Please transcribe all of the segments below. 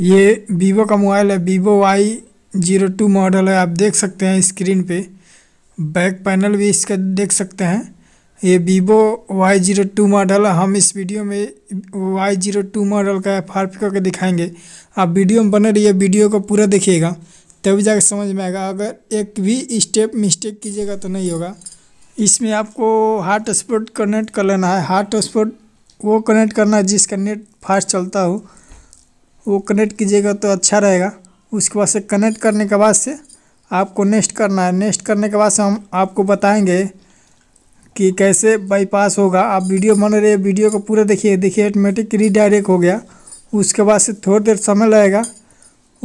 ये वीवो का मोबाइल है Vivo Y zero two model है आप देख सकते हैं स्क्रीन पे बैक पैनल भी इसका देख सकते हैं ये Vivo Y zero two model हम इस वीडियो में वाई जीरो टू मॉडल का एफ आर पी करके दिखाएंगे आप वीडियो में बने रहिए वीडियो को पूरा देखिएगा तभी जाकर समझ में आएगा अगर एक भी स्टेप मिस्टेक कीजिएगा तो नहीं होगा इसमें आपको हार्ट स्पॉट कनेक्ट कर लेना है हार्ट स्पॉट वो कनेक्ट करना है जिसका नेट फास्ट चलता हो वो कनेक्ट कीजिएगा तो अच्छा रहेगा उसके बाद से कनेक्ट करने के बाद से आपको नेक्स्ट करना है नेक्स्ट करने के बाद से हम आपको बताएंगे कि कैसे बाईपास होगा आप वीडियो बन रहे वीडियो को पूरा देखिए देखिए ऑटोमेटिक रीडायरेक्ट हो गया उसके बाद से थोड़ी देर समय लगेगा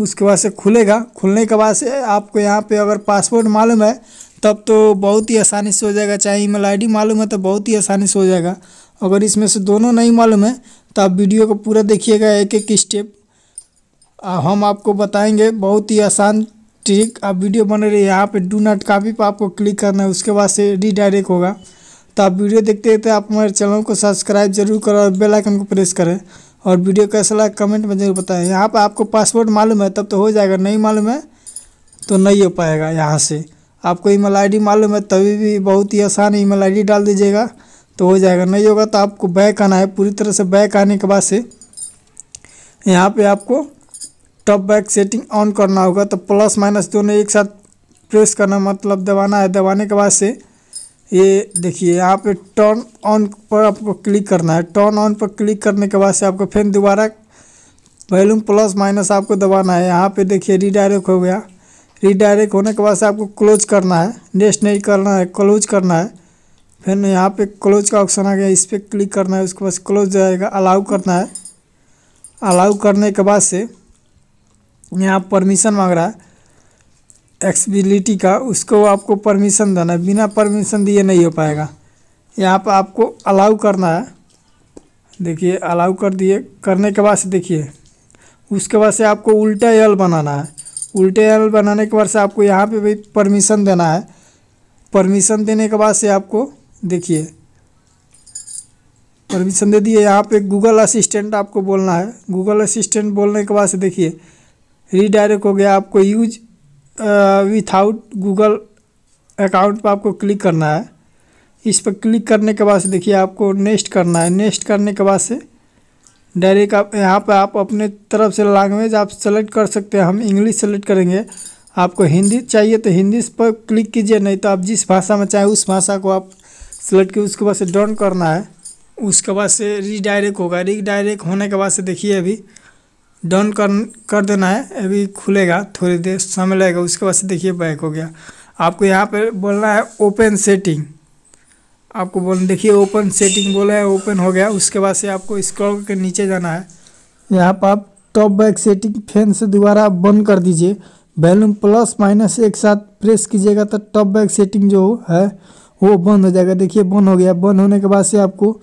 उसके बाद से खुलेगा खुलने के बाद से आपको यहाँ पे अगर पासवर्ड मालूम है तब तो बहुत ही आसानी से हो जाएगा चाहे ईमेल आईडी मालूम है तो बहुत ही आसानी से हो जाएगा अगर इसमें से दोनों नहीं मालूम है तो आप वीडियो को पूरा देखिएगा एक एक स्टेप हम आपको बताएंगे बहुत ही आसान ट्रिक आप वीडियो बने रही यहाँ पे डू नॉट कापी पर आपको क्लिक करना है उसके बाद से रीडायरेक्ट होगा तो आप वीडियो देखते देखते आप हमारे चैनल को सब्सक्राइब जरूर करें और बेल आइकन को प्रेस करें और वीडियो कैसा लगा कमेंट में जरूर बताएं यहाँ पर आपको पासवर्ड मालूम है तब तो हो जाएगा नहीं मालूम है तो नहीं हो पाएगा यहाँ से आपको ईमेल आईडी मालूम है तभी भी बहुत ही आसान ईमेल आईडी डाल दीजिएगा तो हो जाएगा नहीं होगा तो आपको बैक आना है पूरी तरह से बैक आने के बाद से यहाँ पे आपको टॉप बैक सेटिंग ऑन करना होगा तो प्लस माइनस दोनों एक साथ प्रेस करना मतलब दबाना है दबाने के बाद से ये देखिए यहाँ पे टर्न ऑन पर आपको क्लिक करना है टर्न ऑन पर क्लिक करने के बाद से आपको फिर दोबारा वैल्यूम प्लस माइनस आपको दबाना है यहाँ पे देखिए रिडायरेक्ट हो गया रिडायरेक्ट होने के बाद से आपको क्लोज करना है नेक्स्ट नहीं करना है क्लोज करना है फिर यहाँ पे क्लोज का ऑप्शन आ गया इस पर क्लिक करना है उसके बाद क्लोज जाएगा अलाउ करना है अलाउ करने के बाद से यहाँ परमिशन मांग रहा है एक्सबिलिटी का उसको आपको परमिशन देना है बिना परमिशन दिए नहीं हो पाएगा यहाँ पर आपको अलाउ करना है देखिए अलाउ कर दिए करने के बाद से देखिए उसके बाद से आपको उल्टा एल बनाना है उल्टे एल बनाने के बाद से आपको यहाँ पे भी परमिशन देना है परमिशन देने के बाद से आपको देखिए परमिशन दे दिए यहाँ पे गूगल असिस्टेंट आपको बोलना है गूगल असिस्टेंट बोलने के बाद से देखिए रीडायरेक्ट हो गया आपको यूज विथआउट गूगल अकाउंट पर आपको क्लिक करना है इस पर क्लिक करने के बाद से देखिए आपको नेक्स्ट करना है नेक्स्ट करने के बाद से डायरेक्ट आप यहाँ पर आप अपने तरफ से लैंग्वेज आप सेलेक्ट कर सकते हैं हम इंग्लिश सेलेक्ट करेंगे आपको हिंदी चाहिए तो हिंदी पर क्लिक कीजिए नहीं तो आप जिस भाषा में चाहें उस भाषा को आप सेलेक्ट कीजिए उसके बाद से डन करना है उसके बाद से रीडायरेक्ट होगा रीडायरेक्ट होने के बाद से देखिए अभी डन कर कर देना है अभी खुलेगा थोड़ी देर समय लगेगा उसके बाद से देखिए बैक हो गया आपको यहाँ पर बोलना है ओपन सेटिंग आपको बोल देखिए ओपन सेटिंग बोला है ओपन हो गया उसके बाद से आपको स्क्रॉल करके नीचे जाना है यहाँ पर आप टॉप बैक सेटिंग फैन से दोबारा बंद कर दीजिए वैल्यूम प्लस माइनस एक साथ प्रेस कीजिएगा तो टॉप बैक सेटिंग जो है वो बंद हो जाएगा देखिए बंद हो गया बंद होने के बाद से आपको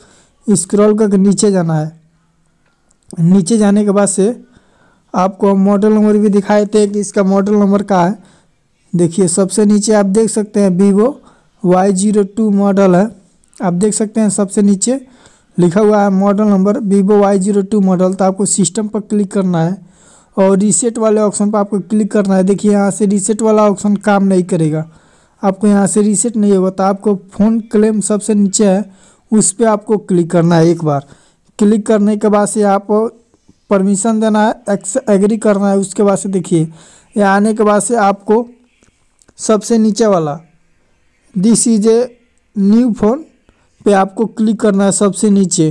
स्क्रॉल करके नीचे जाना है नीचे जाने के बाद से आपको मॉडल नंबर भी दिखाए थे कि इसका मॉडल नंबर का है देखिए सबसे नीचे आप देख सकते हैं Vivo Y zero two model है आप देख सकते हैं सबसे नीचे लिखा हुआ है model number Vivo Y zero two model तो आपको सिस्टम पर क्लिक करना है और रीसेट वाले ऑप्शन पर आपको क्लिक करना है देखिए यहाँ से रीसेट वाला ऑप्शन काम नहीं करेगा आपको यहाँ से रीसेट नहीं होगा तो आपको फ़ोन क्लेम सबसे नीचे है उस पर आपको क्लिक करना है एक बार क्लिक करने के बाद से आप परमिशन देना है एक्स एग्री करना है उसके बाद से देखिए यहाँ आने के बाद से आपको सबसे नीचे वाला this is a new phone पे आपको क्लिक करना है सबसे नीचे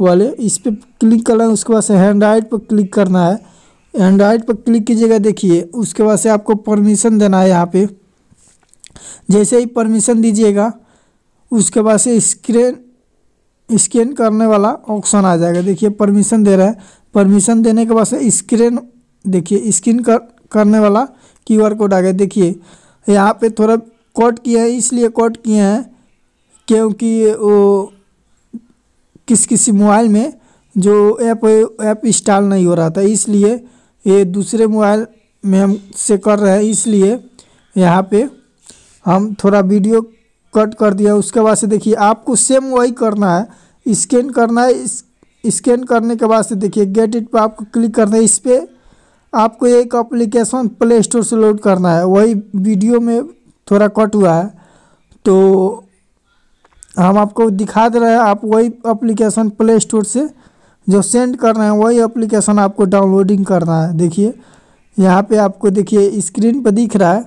वाले इस पर क्लिक करना है उसके बाद से हैंड्राइड पर क्लिक करना है एंड्राइड पर क्लिक कीजिएगा देखिए उसके बाद से आपको परमिशन देना है यहाँ पे जैसे ही परमिशन दीजिएगा उसके बाद से स्क्रीन स्कैन करने वाला ऑप्शन आ जाएगा देखिए परमिशन दे रहा है परमिशन देने के बाद से स्क्रीन देखिए स्क्रीन कर करने वाला क्यूआर कोड आ गया देखिए यहाँ पे थोड़ा कट किया है इसलिए कट किए हैं क्योंकि वो किस किसी मोबाइल में जो ऐप ऐप इंस्टॉल नहीं हो रहा था इसलिए ये दूसरे मोबाइल में हम से कर रहे हैं इसलिए यहाँ पे हम थोड़ा वीडियो कट कर दिया उसके बाद से देखिए आपको सेम वही करना है स्कैन करना है इस स्कैन करने के बाद से देखिए गेट इट पर आपको क्लिक करना है इस पर आपको एक अप्लीकेशन प्ले स्टोर से लोड करना है वही वीडियो में थोड़ा कट हुआ है तो हम आपको दिखा दे रहे हैं आप वही अप्लीकेशन प्ले स्टोर से जो सेंड करना है वही अप्लीकेशन आपको डाउनलोडिंग करना है देखिए यहाँ पे आपको देखिए स्क्रीन पर दिख रहा है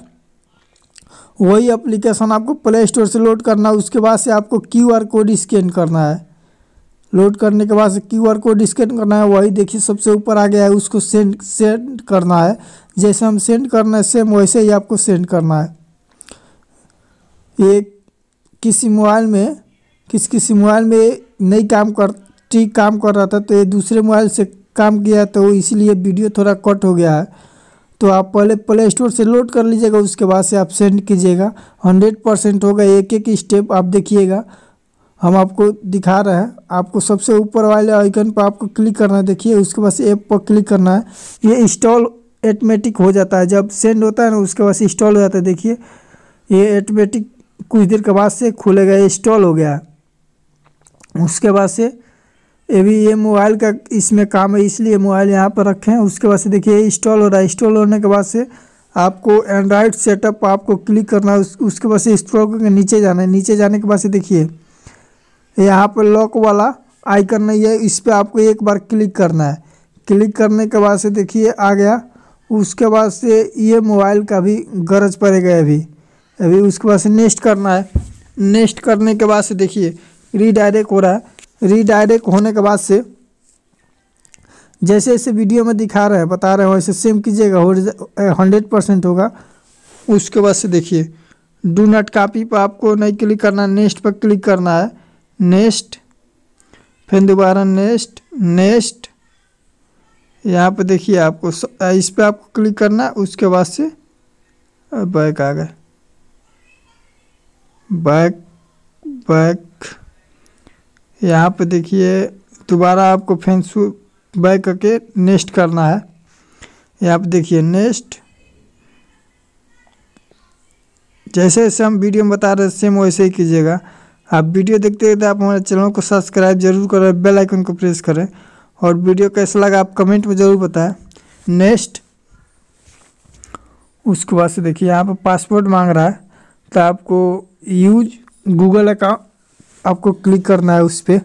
वही अप्लीकेशन आपको प्ले स्टोर से लोड करना है उसके बाद से आपको क्यू आर कोड स्कैन करना है लोड करने के बाद क्यू आर कोड स्कैन करना है वही देखिए सबसे ऊपर आ गया है उसको सेंड सेंड करना है जैसे हम सेंड करना है सेम वैसे ही आपको सेंड करना है ये किसी मोबाइल में किस किसी मोबाइल में नहीं काम कर ठीक काम कर रहा था तो ये दूसरे मोबाइल से काम किया तो इसीलिए वीडियो थोड़ा कट हो गया है तो आप पहले प्ले स्टोर से लोड कर लीजिएगा उसके बाद से आप सेंड कीजिएगा हंड्रेड परसेंट होगा एक एक स्टेप आप देखिएगा हम आपको दिखा रहे हैं आपको सबसे ऊपर वाले आइकन पर आपको क्लिक करना है देखिए उसके बाद ऐप पर क्लिक करना है ये इंस्टॉल ऑटोमेटिक हो जाता है जब सेंड होता है ना उसके बाद इंस्टॉल हो जाता है देखिए ये ऑटोमेटिक कुछ देर के बाद से खुलेगा इंस्टॉल हो गया उसके बाद से ये भी ये मोबाइल का इसमें काम है इसलिए मोबाइल यहाँ पर रखें उसके बाद से देखिए इंस्टॉल हो रहा है इंस्टॉल होने के बाद से आपको एंड्रॉयड सेटअप आपको क्लिक करना है उस, उसके बाद से इंस्टॉल करके नीचे जाना है नीचे जाने के बाद से देखिए यहाँ पर लॉक वाला आइकन नहीं है इस पर आपको एक बार क्लिक करना है क्लिक करने के बाद से देखिए आ गया उसके बाद से ये मोबाइल का भी गरज पड़ेगा अभी अभी उसके बाद से नेक्स्ट करना है नेक्स्ट करने के बाद से देखिए रीडायरेक्ट हो रहा है रीडायरेक्ट होने के बाद से जैसे जैसे वीडियो में दिखा रहे हैं बता रहे हैं वैसे सेम कीजिएगा हंड्रेड परसेंट होगा उसके बाद से देखिए डू नॉट कापी पर आपको नहीं क्लिक करना है नेक्स्ट पर क्लिक करना है नेस्ट फिर दोबारा नेस्ट नेस्ट यहाँ पे देखिए आपको इस पर आपको क्लिक करना है उसके बाद से बैक आ गए बैक बैक यहाँ पे देखिए दोबारा आपको फेंसू बैक करके नेस्ट करना है यहाँ पे देखिए नेस्ट जैसे जैसे हम वीडियो में बता रहे सेम वैसे ही कीजिएगा आप वीडियो देखते देखते आप हमारे चैनल को सब्सक्राइब जरूर करें बेल आइकन को प्रेस करें और वीडियो कैसा लगा आप कमेंट में ज़रूर बताएं नेक्स्ट उसके बाद से देखिए यहाँ पर पासपोर्ट मांग रहा है तो आपको यूज गूगल अकाउंट आपको क्लिक करना है उस पर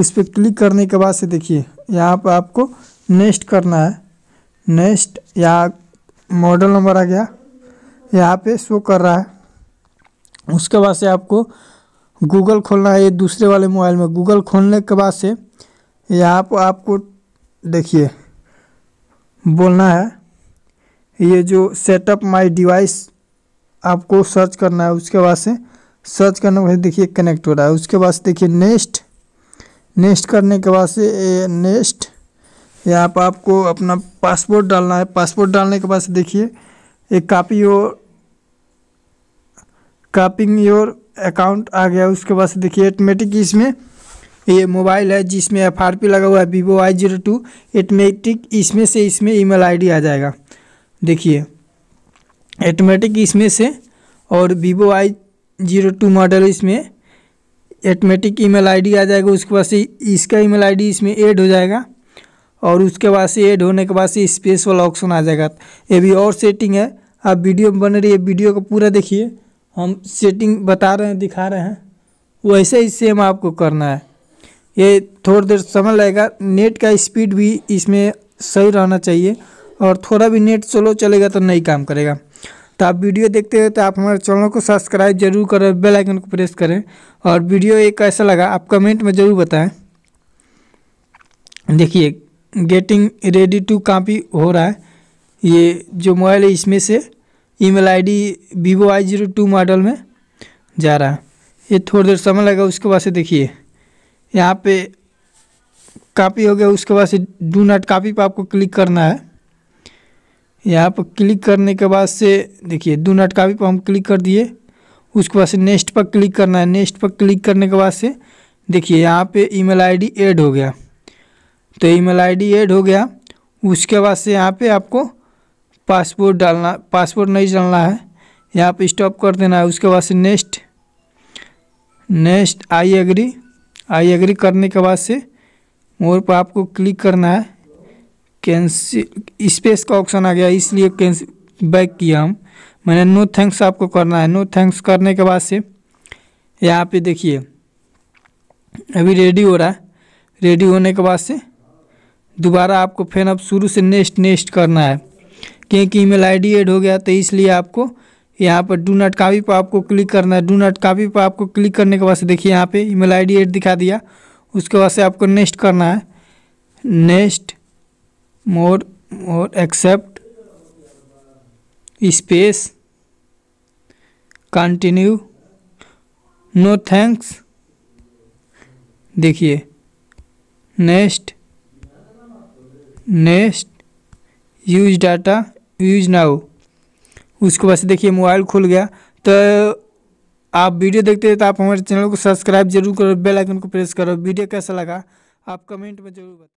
उस पर क्लिक करने के बाद से देखिए यहाँ पर आपको नेक्स्ट करना है नेक्स्ट यहाँ मॉडल नंबर आ गया यहाँ पे शो कर रहा है उसके बाद से आपको गूगल खोलना है ये दूसरे वाले मोबाइल में गूगल खोलने के बाद से यहाँ पर आपको देखिए बोलना है ये जो सेटअप माय डिवाइस आपको सर्च करना है उसके बाद से सर्च करने के बाद देखिए कनेक्ट हो रहा है उसके बाद से देखिए नेक्स्ट नेक्स्ट करने के बाद से नेक्स्ट यहाँ पर आपको अपना पासपोर्ट डालना है पासपोर्ट डालने के बाद से देखिए एक कापी और कापिंग योर अकाउंट आ गया उसके बाद देखिए एटमेटिक इसमें ये मोबाइल है जिसमें एफ आर पी लगा हुआ है Vivo I zero two automatic इसमें से इसमें ईमेल आईडी आ जाएगा देखिए एटमेटिक इसमें से और Vivo I zero two model इसमें एटमेटिक ईमेल आईडी आ जाएगा उसके बाद से इसका ईमेल आईडी इसमें ऐड हो जाएगा और उसके बाद से ऐड होने के बाद से स्पेस वाला ऑप्शन आ जाएगा ये भी और सेटिंग है आप वीडियो बन रही है वीडियो को पूरा देखिए हम सेटिंग बता रहे हैं दिखा रहे हैं वैसे ही सेम आपको करना है ये थोड़ी देर समय लगेगा नेट का स्पीड भी इसमें सही रहना चाहिए और थोड़ा भी नेट स्लो चलेगा तो नहीं काम करेगा तो आप वीडियो देखते हैं तो आप हमारे चैनल को सब्सक्राइब जरूर करें बेल आइकन को प्रेस करें और वीडियो एक कैसा लगा आप कमेंट में ज़रूर बताएं देखिए गेटिंग रेडी टू कापी हो रहा है ये जो मोबाइल है इसमें से email ID Vivo I zero two model में जा रहा है ये थोड़ी देर समय लगा उसके बाद से देखिए यहाँ पे कापी हो गया उसके बाद से डू नॉट कापी पर आपको क्लिक करना है यहाँ पर क्लिक करने के बाद से देखिए डू नॉट कापी पर हम क्लिक कर दिए उसके बाद से नेक्स्ट पर क्लिक करना है नेक्स्ट पर क्लिक करने के बाद से देखिए यहाँ पे ईमेल आईडी ऐड हो गया तो ईमेल आईडी ऐड हो गया उसके बाद से यहाँ पे आपको पासपोर्ट डालना पासपोर्ट नहीं डालना है यहाँ पे स्टॉप कर देना है उसके बाद से next next I agree I agree करने के बाद से मोर पर आपको क्लिक करना है कैंसिल स्पेस का ऑप्शन आ गया इसलिए कैंसिल बैक किया हम मैंने नो थैंक्स आपको करना है नो थैंक्स करने के बाद से यहाँ पे देखिए अभी रेडी हो रहा है रेडी होने के बाद से दोबारा आपको फैन अब शुरू से नेक्स्ट नेक्स्ट करना है क्योंकि ईमेल आईडी ऐड हो गया तो इसलिए आपको यहाँ पर डू नॉट कापी पर आपको क्लिक करना है डू नॉट कापी पर आपको क्लिक करने के बाद से देखिए यहाँ पे ईमेल आईडी ऐड दिखा दिया उसके बाद से आपको नेक्स्ट करना है next more more accept space continue no thanks देखिए next next use data use now उसके बाद से देखिए मोबाइल खुल गया तो आप वीडियो देखते हैं तो आप हमारे चैनल को सब्सक्राइब जरूर करो बेल आइकन को प्रेस करो वीडियो कैसा लगा आप कमेंट में जरूर बताओ